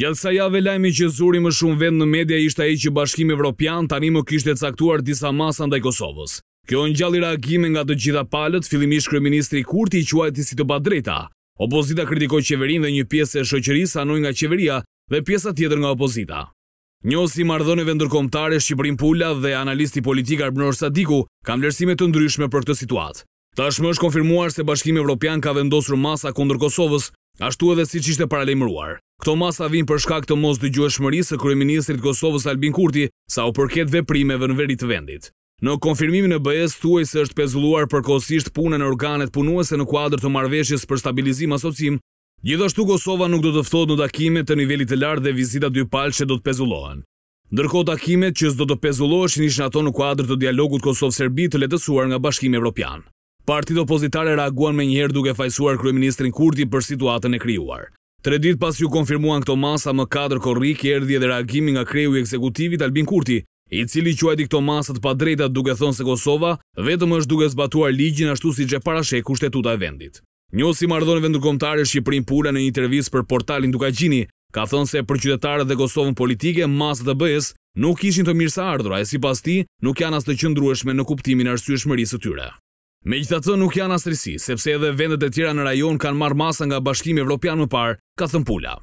Gjatësa jave lajmi që zuri më shumë vend në media ishte e që bashkim evropian tani më kishte caktuar disa masa ndaj Kosovës. Kjo në gjalli reagime nga të gjitha palët, fillimish kreministri Kurti i quajti si të badrejta. Opozita kritikoj qeverin dhe një piesë e shëqëri sa anoj nga qeveria dhe piesa tjetër nga opozita. Njësi mardhoneve ndërkomtare Shqipërin Pulla dhe analisti politik Arbënor Sadiku kam lërsime të ndryshme për këtë situatë. Ta shmë është konfirmuar se Bashkim Evropian ka vendosur masa kundër Kosovës, ashtu edhe si ishte paralejmëruar. Këto masa vinë për shkak të mos dëgjueshmërisë së kryeministrit Kosovës Albin Kurti sa u përket veprimeve në veri të vendit. Në konfirmimin e BE-s thuaj se është pezulluar përkohësisht puna në organet punuese në kuadër të marrëveshjes për stabilizim asocim. Gjithashtu Kosova nuk do të ftohet në takime të nivelit të lartë dhe vizita që do të pezullohen. Ndërkohë takimet që s'do të pezulloheshin ishën ato në kuadër të dialogut kosovë serbi të lehtësuar nga Bashkimi Evropian. Partitë opozitare reaguan njëherë duke fajsuar kryeministrin Kurti për situatën e krijuar. Tre dit pas ju konfirmuan këto masa më kadr korrik, erdhje dhe reagimi nga kreju i ekzekutivit Albin Kurti, i cili quaj di këto masat pa drejta duke thonë se Kosova, vetëm është duke zbatuar ligjin ashtu si që parasheku shtetuta e vendit. Njësi mardhonëve ndërkomtare Shqiprin Pura në intervjis për portalin Duka Gjini, ka thonë se për qytetarët dhe Kosovën politike, masat dhe bëjes nuk ishin të mirësa ardhra, e si pas ti nuk janë as të qëndrueshme në kuptimin arsueshmëris të tyre. Me gjitha të nuk janë asrisi, sepse edhe vendet e tjera në rajon kanë marrë masa nga bashkimi Evropian më parë, ka thënë pula.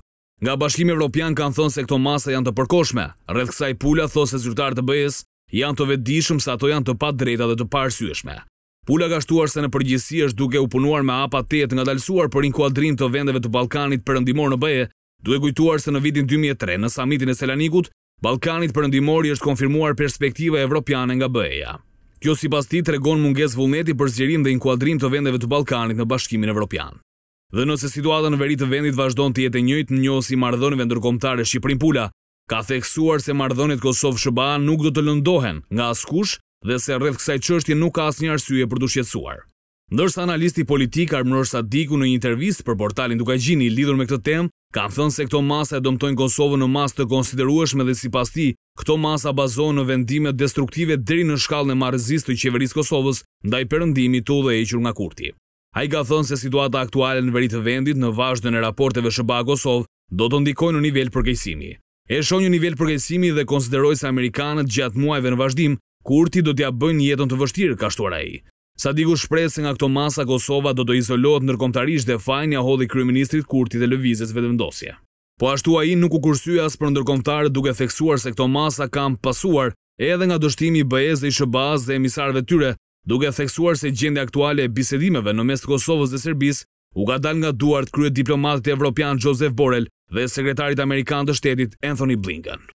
Nga bashkimi Evropian kanë thënë se këto masa janë të përkoshme, rrëth kësaj pula thosë e zyrtarë të bëjes janë të vedishëm sa ato janë të pat drejta dhe të parësyshme. Pula ka shtuar se në përgjësi është duke u punuar me apa të jetë nga dalsuar për inkuadrim të vendeve të Balkanit përëndimor në bëje, duke kujtuar se në vitin 2003 në samitin e Selanikut, Balkanit i është konfirmuar perspektiva evropiane nga bëjeja. Kjo si pas ti tregon munges vullneti për zgjerim dhe inkuadrim të vendeve të Balkanit në bashkimin Evropian. Dhe nëse situata në veri të vendit vazhdon të jetë njëjt në njohë si mardhonive ndërkomtare Shqiprin Pula, ka theksuar se mardhonit Kosovë Shëba nuk do të lëndohen nga askush dhe se rreth kësaj qështje nuk ka as një arsye për të shqetsuar. Ndërsa analisti politik Armëror Sadiku në një intervist për portalin Duka Gjini lidur me këtë tem, kanë thënë se këto masa e domtojnë Kosovë në mas të konsiderueshme dhe si pas ti Këto masa bazohen në vendimet destruktive dheri në shkallën e marëzis të qeverisë Kosovës ndaj përëndimi të u dhe eqër nga kurti. A i thënë se situata aktuale në veritë vendit në vazhdo në raporteve shëba a Kosovë do të ndikojnë në nivel përkejsimi. E shonjë një nivel përkejsimi dhe konsideroj se Amerikanët gjatë muajve në vazhdim, kurti do t'ja bëjnë jetën të vështirë, ka shtuar i. Sa digu shprej se nga këto masa Kosova do të izolot nërkomtarish dhe fajnja hodhi kryeministrit kurti dhe lëvizet vedëvendosje. Po ashtu a i nuk u kursyja së për ndërkomtarë duke theksuar se këto masa kam pasuar edhe nga dështimi bëjez dhe i shëbaz dhe emisarve tyre, duke theksuar se gjende aktuale e bisedimeve në mes të Kosovës dhe Serbis, u ka dal nga duart krye diplomatit e Evropian Josef Borrell dhe sekretarit Amerikan të shtetit Anthony Blinken.